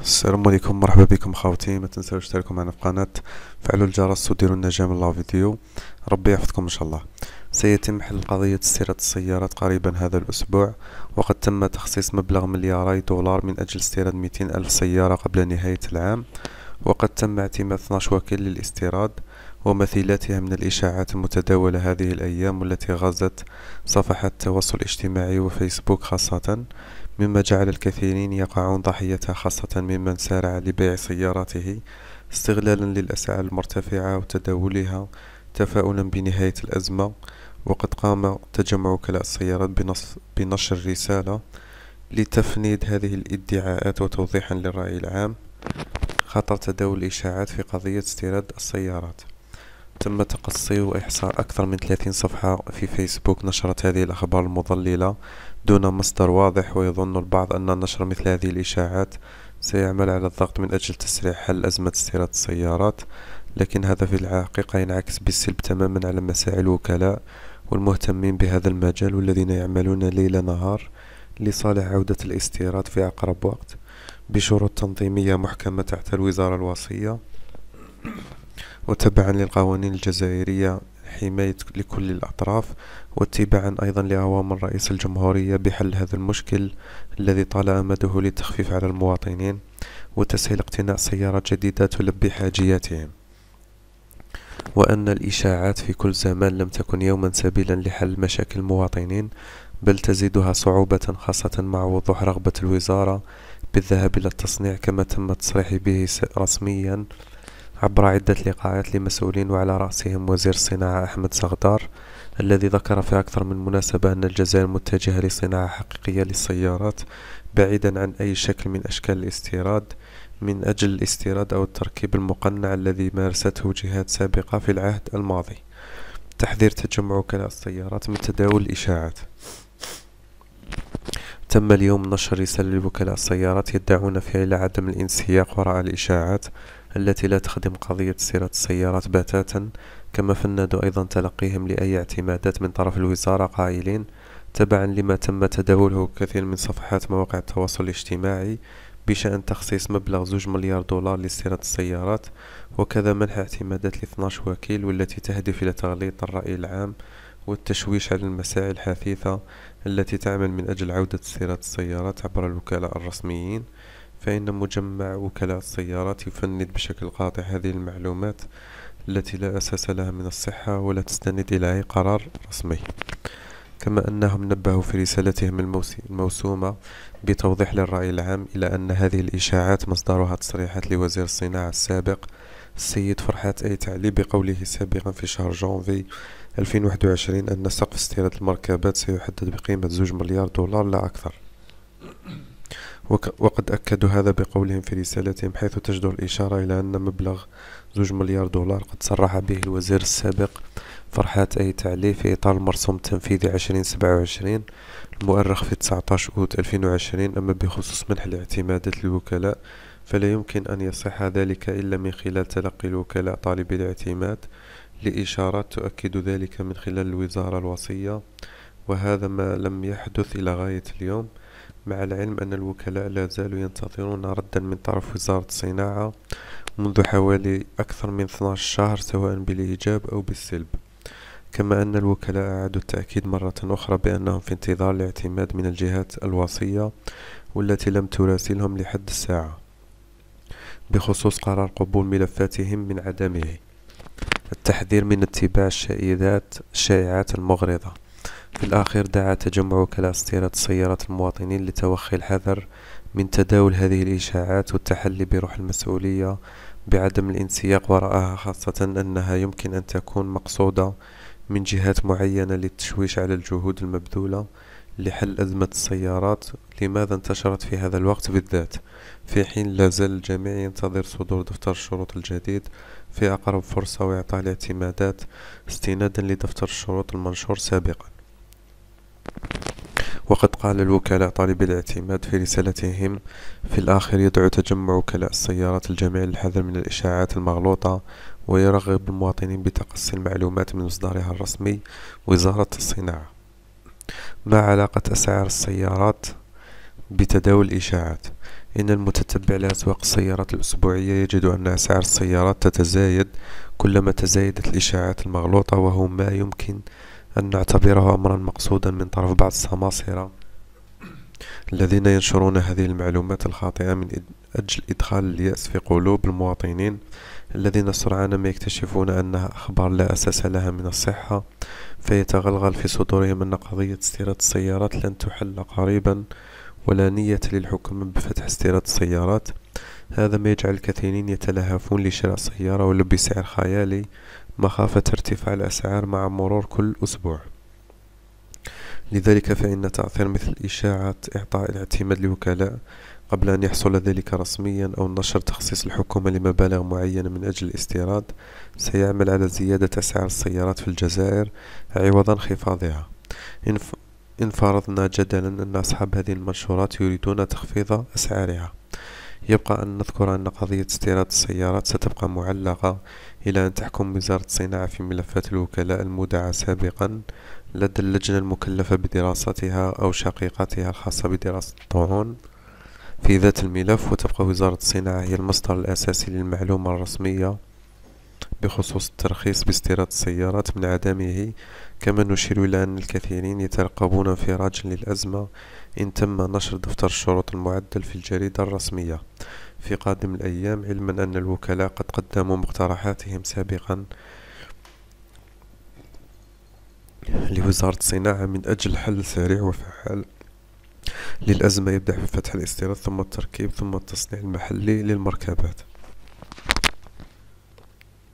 السلام عليكم مرحبا بكم خاوتي ما تنساوش تشتركوا معنا في القناه فعلوا الجرس وديروا لنا جيم لا فيديو ربي يحفظكم ان شاء الله سيتم حل قضية استيراد السيارات قريبا هذا الأسبوع وقد تم تخصيص مبلغ ملياري دولار من أجل استيراد 200 ألف سيارة قبل نهاية العام وقد تم اعتماد 12 وكيل للاستيراد ومثيلاتها من الإشاعات المتداولة هذه الأيام والتي غزت صفحات التواصل الاجتماعي وفيسبوك خاصة مما جعل الكثيرين يقعون ضحية خاصة ممن سارع لبيع سيارته استغلالا للأسعار المرتفعة وتداولها تفاؤلا بنهاية الأزمة وقد قام تجمع وكلاء السيارات بنشر رسالة لتفنيد هذه الادعاءات وتوضيحا للرأي العام خطر تداول الإشاعات في قضية استيراد السيارات تم تقصي وإحصاء أكثر من 30 صفحة في فيسبوك نشرت هذه الأخبار المضللة دون مصدر واضح ويظن البعض أن نشر مثل هذه الإشاعات سيعمل على الضغط من أجل تسريع حل أزمة استيراد السيارات لكن هذا في الحقيقة ينعكس بالسلب تماما على مساعي الوكلاء والمهتمين بهذا المجال والذين يعملون ليل نهار لصالح عودة الاستيراد في أقرب وقت بشروط تنظيمية محكمة تحت الوزارة الوصية وتبعا للقوانين الجزائرية حماية لكل الأطراف واتباعا أيضا لأوامر رئيس الجمهورية بحل هذا المشكل الذي طال أمده للتخفيف على المواطنين وتسهيل اقتناء سيارات جديدة تلبي حاجياتهم وأن الإشاعات في كل زمان لم تكن يوما سبيلا لحل مشاكل المواطنين بل تزيدها صعوبة خاصة مع وضوح رغبة الوزارة بالذهاب إلى التصنيع كما تم التصريح به رسميا عبر عدة لقاءات لمسؤولين وعلى رأسهم وزير الصناعة أحمد صغدار الذي ذكر في أكثر من مناسبة أن الجزائر متجهة لصناعة حقيقية للسيارات بعيدا عن أي شكل من أشكال الاستيراد من أجل الاستيراد أو التركيب المقنع الذي مارسته جهات سابقة في العهد الماضي تحذير تجمع وكلاء السيارات من تداول الإشاعات تم اليوم نشر رسالة لوكلاء السيارات يدعون فيها إلى عدم الانسياق وراء الإشاعات التي لا تخدم قضية سيرة السيارات بتاتا كما فندوا أيضا تلقيهم لأي اعتمادات من طرف الوزارة قائلين تبعا لما تم تداوله كثير من صفحات مواقع التواصل الاجتماعي بشأن تخصيص مبلغ زوج مليار دولار لسيرة السيارات وكذا منح اعتمادات ل 12 وكيل والتي تهدف إلى تغليط الرأي العام والتشويش على المساعي الحثيثة التي تعمل من أجل عودة سيرة السيارات عبر الوكلاء الرسميين فإن مجمع وكلاء السيارات يفند بشكل قاطع هذه المعلومات التي لا أساس لها من الصحة ولا تستند إلى أي قرار رسمي كما أنهم نبهوا في رسالتهم الموسومة بتوضيح للرأي العام إلى أن هذه الإشاعات مصدرها تصريحات لوزير الصناعة السابق السيد فرحات أي تعليب بقوله سابقا في شهر جونفي 2021 أن سقف استيراد المركبات سيحدد بقيمة زوج مليار دولار لا أكثر وقد أكدوا هذا بقولهم في رسالتهم حيث تجدر الإشارة إلى أن مبلغ زوج مليار دولار قد صرح به الوزير السابق فرحات أي تعلي في إطار المرسوم التنفيذي 2027 المؤرخ في 19 أوت 2020 أما بخصوص منح الاعتمادات للوكلاء فلا يمكن أن يصح ذلك إلا من خلال تلقي الوكلاء طالبي الاعتماد لإشارات تؤكد ذلك من خلال الوزارة الوصية وهذا ما لم يحدث إلى غاية اليوم مع العلم أن الوكلاء لا زالوا ينتظرون ردا من طرف وزارة الصناعة منذ حوالي أكثر من 12 شهر سواء بالإيجاب أو بالسلب كما أن الوكلاء أعادوا التأكيد مرة أخرى بأنهم في انتظار الاعتماد من الجهات الوصية والتي لم تراسلهم لحد الساعة بخصوص قرار قبول ملفاتهم من عدمه التحذير من اتباع الشائعات المغرضة في الأخير دعا تجمع استيراد سيارات المواطنين لتوخي الحذر من تداول هذه الإشاعات والتحلي بروح المسؤولية بعدم الانسياق وراءها خاصة أنها يمكن أن تكون مقصودة من جهات معينة للتشويش على الجهود المبذولة لحل أزمة السيارات لماذا انتشرت في هذا الوقت بالذات في حين لا زال الجميع ينتظر صدور دفتر الشروط الجديد في أقرب فرصة وإعطاء الاعتمادات استنادا لدفتر الشروط المنشور سابقاً وقد قال الوكلاء طالب الاعتماد في رسالتهم في الآخر يدعو تجمع وكلاء السيارات الجميع للحذر من الإشاعات المغلوطة ويرغب المواطنين بتقصي المعلومات من مصدرها الرسمي وزارة الصناعة ما علاقة أسعار السيارات بتداول الإشاعات إن المتتبع لأسواق السيارات الأسبوعية يجد أن أسعار السيارات تتزايد كلما تزايدت الإشاعات المغلوطة وهو ما يمكن أن نعتبره أمرا مقصودا من طرف بعض السماسرة الذين ينشرون هذه المعلومات الخاطئة من أجل إدخال اليأس في قلوب المواطنين الذين سرعان ما يكتشفون أنها أخبار لا أساس لها من الصحة فيتغلغل في صدورهم أن قضية استيراد السيارات لن تحل قريبا ولا نية للحكم بفتح استيراد السيارات هذا ما يجعل الكثيرين يتلهفون لشراء سيارة ولو بسعر خيالي مخافة ارتفاع الأسعار مع مرور كل أسبوع لذلك فإن تعثير مثل إشاعة إعطاء الاعتماد لوكلاء قبل أن يحصل ذلك رسميا أو نشر تخصيص الحكومة لمبالغ معينة من أجل الاستيراد سيعمل على زيادة أسعار السيارات في الجزائر عوض انخفاضها إن فرضنا جدلا أن أصحاب هذه المنشورات يريدون تخفيض أسعارها يبقى أن نذكر أن قضية استيراد السيارات ستبقى معلقة إلى أن تحكم وزارة الصناعة في ملفات الوكلاء المودعة سابقا لدى اللجنة المكلفة بدراستها أو شقيقتها الخاصة بدراسة الطعون في ذات الملف وتبقى وزارة الصناعة هي المصدر الأساسي للمعلومة الرسمية بخصوص الترخيص باستيراد السيارات من عدمه كما نشير إلى أن الكثيرين يترقبون انفراجا للأزمة إن تم نشر دفتر الشروط المعدل في الجريدة الرسمية في قادم الأيام علما أن الوكلاء قد قدموا مقترحاتهم سابقا لوزارة الصناعة من أجل حل سريع وفعال للأزمة يبدأ بفتح الاستيراد ثم التركيب ثم التصنيع المحلي للمركبات